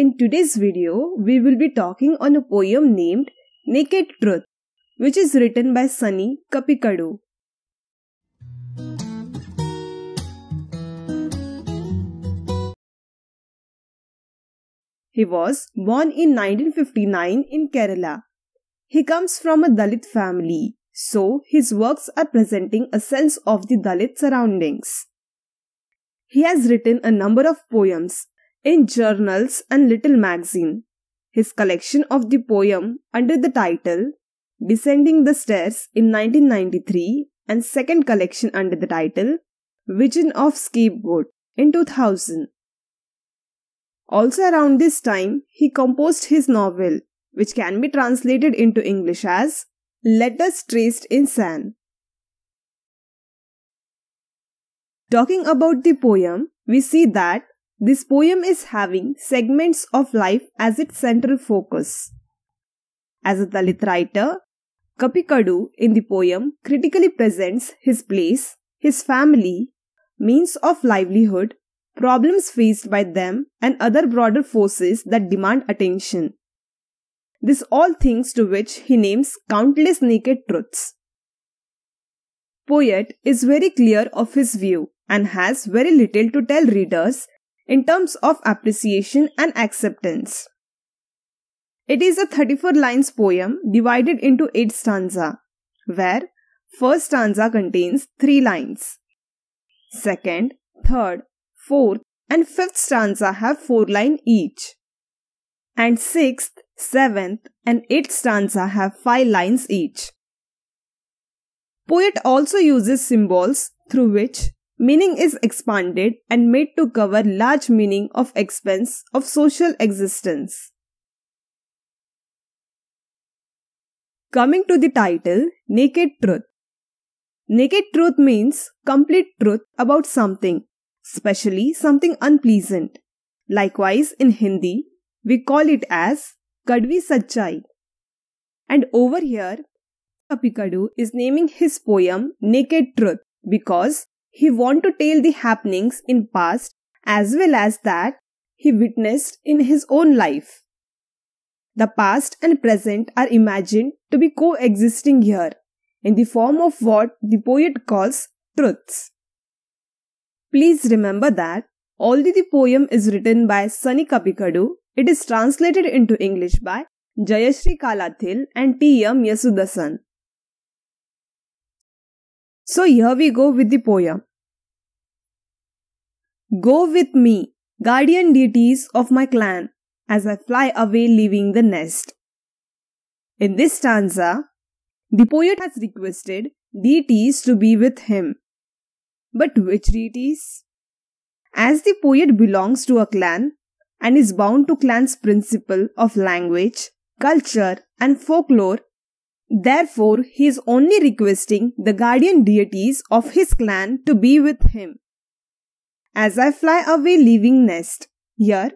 In today's video, we will be talking on a poem named Naked Truth, which is written by Sunny Kapikadu. He was born in 1959 in Kerala. He comes from a Dalit family, so his works are presenting a sense of the Dalit surroundings. He has written a number of poems in journals and little magazine. His collection of the poem under the title Descending the Stairs in 1993 and second collection under the title Vision of Scapegoat in 2000. Also around this time, he composed his novel, which can be translated into English as Letters Traced in Sand. Talking about the poem, we see that this poem is having segments of life as its central focus. As a Dalit writer, Kapikadu in the poem critically presents his place, his family, means of livelihood, problems faced by them, and other broader forces that demand attention. This all things to which he names countless naked truths. Poet is very clear of his view and has very little to tell readers in terms of appreciation and acceptance. It is a 34 lines poem divided into 8 stanza, where first stanza contains 3 lines. Second, third, fourth, and fifth stanza have 4 line each. And sixth, seventh, and eighth stanza have 5 lines each. Poet also uses symbols through which Meaning is expanded and made to cover large meaning of expense of social existence. Coming to the title, Naked Truth. Naked truth means complete truth about something, especially something unpleasant. Likewise, in Hindi, we call it as Kadvi Sachai. And over here, Kapikadu is naming his poem Naked Truth because he want to tell the happenings in past as well as that he witnessed in his own life. The past and present are imagined to be coexisting here in the form of what the poet calls truths. Please remember that although the poem is written by Sunny Kapikadu, it is translated into English by Jayashree Kalathil and T.M. Yasudasan. So here we go with the poem. Go with me, guardian deities of my clan, as I fly away leaving the nest. In this stanza, the poet has requested deities to be with him. But which deities? As the poet belongs to a clan and is bound to clan's principle of language, culture, and folklore, therefore he is only requesting the guardian deities of his clan to be with him as I fly away leaving nest. Here,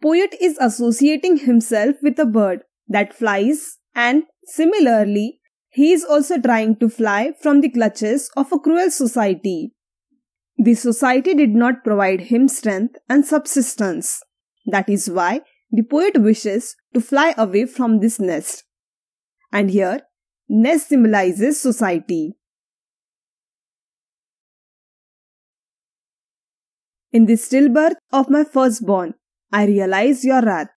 poet is associating himself with a bird that flies and similarly, he is also trying to fly from the clutches of a cruel society. The society did not provide him strength and subsistence. That is why the poet wishes to fly away from this nest. And here, nest symbolizes society. In the stillbirth of my firstborn, I realize your wrath.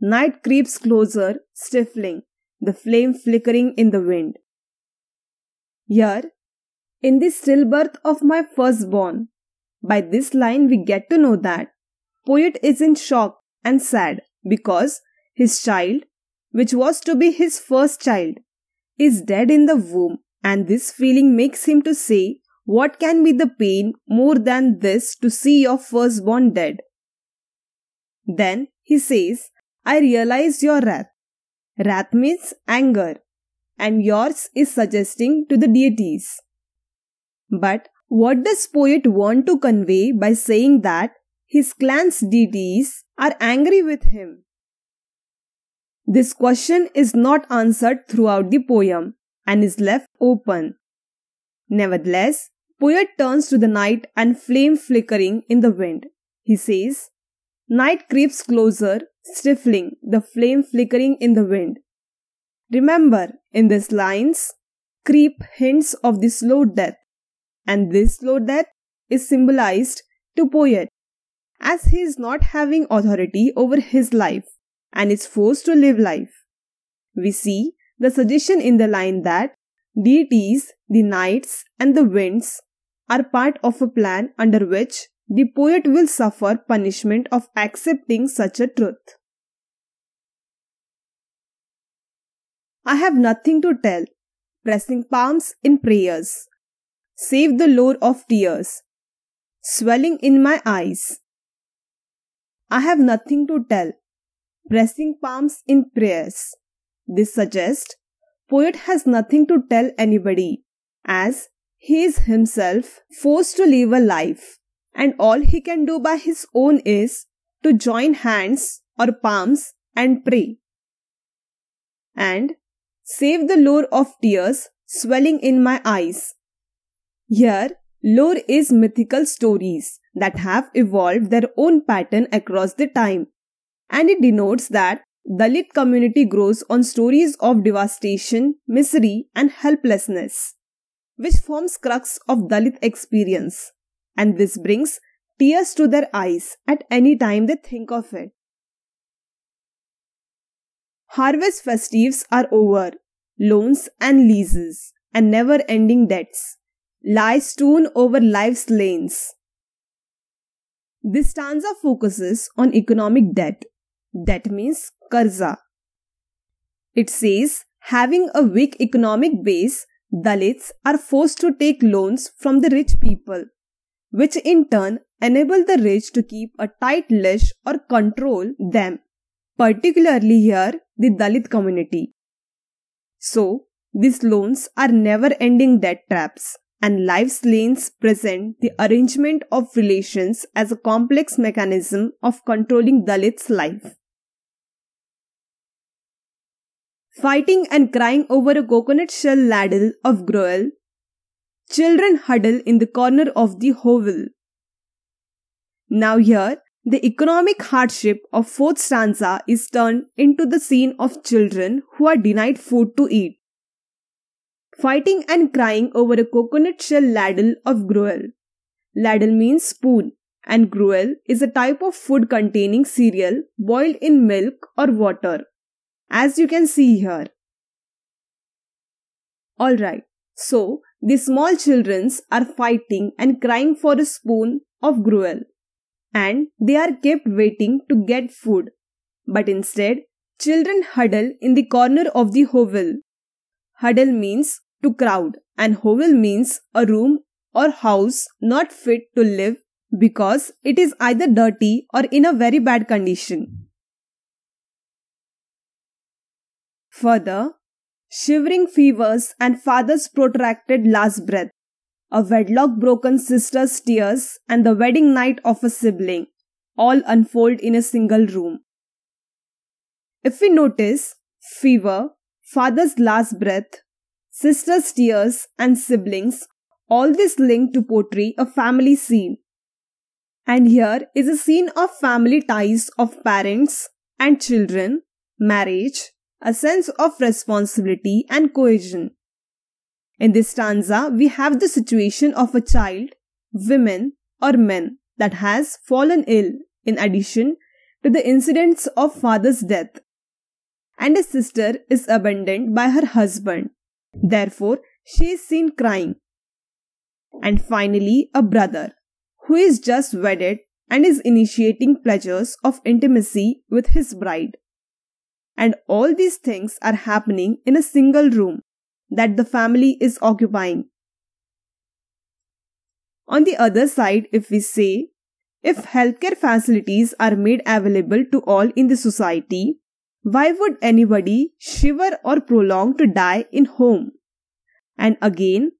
Night creeps closer, stifling, the flame flickering in the wind. Here, in the stillbirth of my firstborn, by this line we get to know that poet is in shock and sad because his child, which was to be his first child, is dead in the womb and this feeling makes him to say what can be the pain more than this to see your firstborn dead? Then he says, I realize your wrath. Wrath means anger, and yours is suggesting to the deities. But what does poet want to convey by saying that his clan's deities are angry with him? This question is not answered throughout the poem and is left open. Nevertheless, Poet turns to the night and flame flickering in the wind. He says, Night creeps closer, stifling the flame flickering in the wind. Remember, in these lines, creep hints of the slow death, and this slow death is symbolized to poet, as he is not having authority over his life and is forced to live life. We see the suggestion in the line that deities, the nights, and the winds are part of a plan under which the poet will suffer punishment of accepting such a truth. I have nothing to tell, pressing palms in prayers, save the lure of tears, swelling in my eyes. I have nothing to tell, pressing palms in prayers. This suggests poet has nothing to tell anybody, as he is himself forced to live a life, and all he can do by his own is to join hands or palms and pray. And save the lure of tears swelling in my eyes. Here, lore is mythical stories that have evolved their own pattern across the time, and it denotes that Dalit community grows on stories of devastation, misery, and helplessness which forms crux of Dalit experience, and this brings tears to their eyes at any time they think of it. Harvest festives are over, loans and leases, and never ending debts lie strewn over life's lanes. This stanza focuses on economic debt. That means karza. It says having a weak economic base Dalits are forced to take loans from the rich people, which in turn enable the rich to keep a tight leash or control them, particularly here the Dalit community. So, these loans are never ending debt traps, and life's lanes present the arrangement of relations as a complex mechanism of controlling Dalit's life. fighting and crying over a coconut shell ladle of gruel. Children huddle in the corner of the hovel. Now here, the economic hardship of fourth stanza is turned into the scene of children who are denied food to eat. Fighting and crying over a coconut shell ladle of gruel. Ladle means spoon and gruel is a type of food containing cereal boiled in milk or water as you can see here. Alright, so the small childrens are fighting and crying for a spoon of gruel and they are kept waiting to get food. But instead, children huddle in the corner of the hovel. Huddle means to crowd and hovel means a room or house not fit to live because it is either dirty or in a very bad condition. Further, shivering fevers and father's protracted last breath, a wedlock broken sister's tears, and the wedding night of a sibling all unfold in a single room. If we notice, fever, father's last breath, sister's tears, and siblings, all this link to portray a family scene. And here is a scene of family ties of parents and children, marriage, a sense of responsibility and cohesion. In this stanza, we have the situation of a child, women, or men that has fallen ill in addition to the incidents of father's death. And a sister is abandoned by her husband. Therefore, she is seen crying. And finally, a brother who is just wedded and is initiating pleasures of intimacy with his bride. And all these things are happening in a single room that the family is occupying. On the other side, if we say, if healthcare facilities are made available to all in the society, why would anybody shiver or prolong to die in home? And again,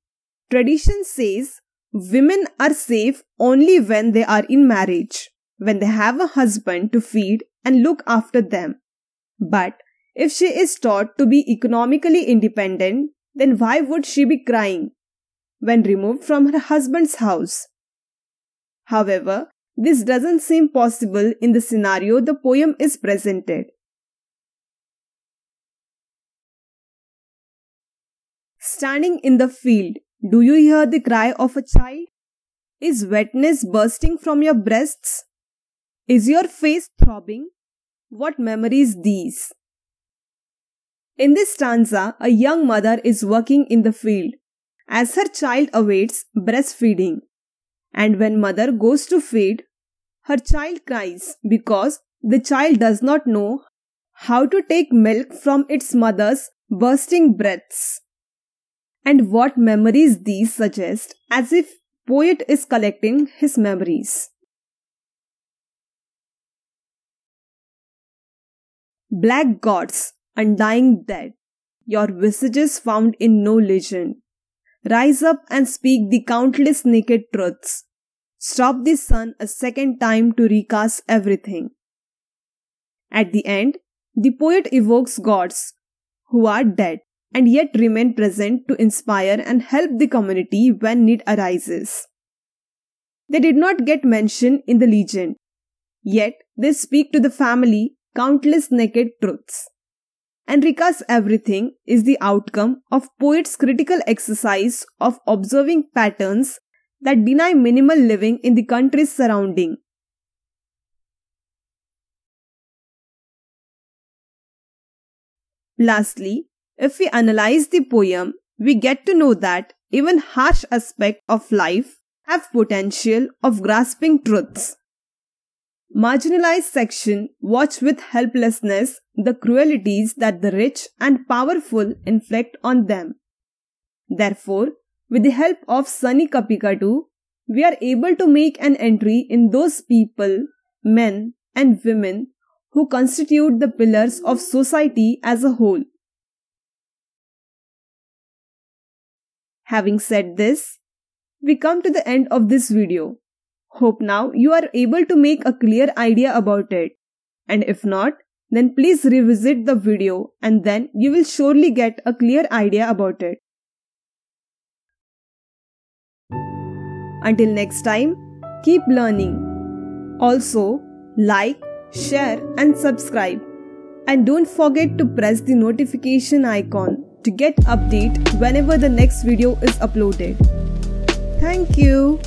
tradition says women are safe only when they are in marriage, when they have a husband to feed and look after them. But if she is taught to be economically independent, then why would she be crying when removed from her husband's house? However, this doesn't seem possible in the scenario the poem is presented. Standing in the field, do you hear the cry of a child? Is wetness bursting from your breasts? Is your face throbbing? What memories these? In this stanza, a young mother is working in the field as her child awaits breastfeeding. And when mother goes to feed, her child cries because the child does not know how to take milk from its mother's bursting breaths. And what memories these suggest, as if poet is collecting his memories. Black gods, undying dead, your visages found in no legend. Rise up and speak the countless naked truths. Stop the sun a second time to recast everything. At the end, the poet evokes gods who are dead and yet remain present to inspire and help the community when need arises. They did not get mention in the legend, yet they speak to the family countless naked truths. Enrica's Everything is the outcome of poet's critical exercise of observing patterns that deny minimal living in the country's surrounding. Lastly, if we analyze the poem, we get to know that even harsh aspects of life have potential of grasping truths marginalized section watch with helplessness the cruelties that the rich and powerful inflict on them. Therefore, with the help of Sunny Kapikatu, we are able to make an entry in those people, men and women who constitute the pillars of society as a whole. Having said this, we come to the end of this video. Hope now you are able to make a clear idea about it. And if not, then please revisit the video and then you will surely get a clear idea about it. Until next time, keep learning. Also, like, share and subscribe. And don't forget to press the notification icon to get update whenever the next video is uploaded. Thank you.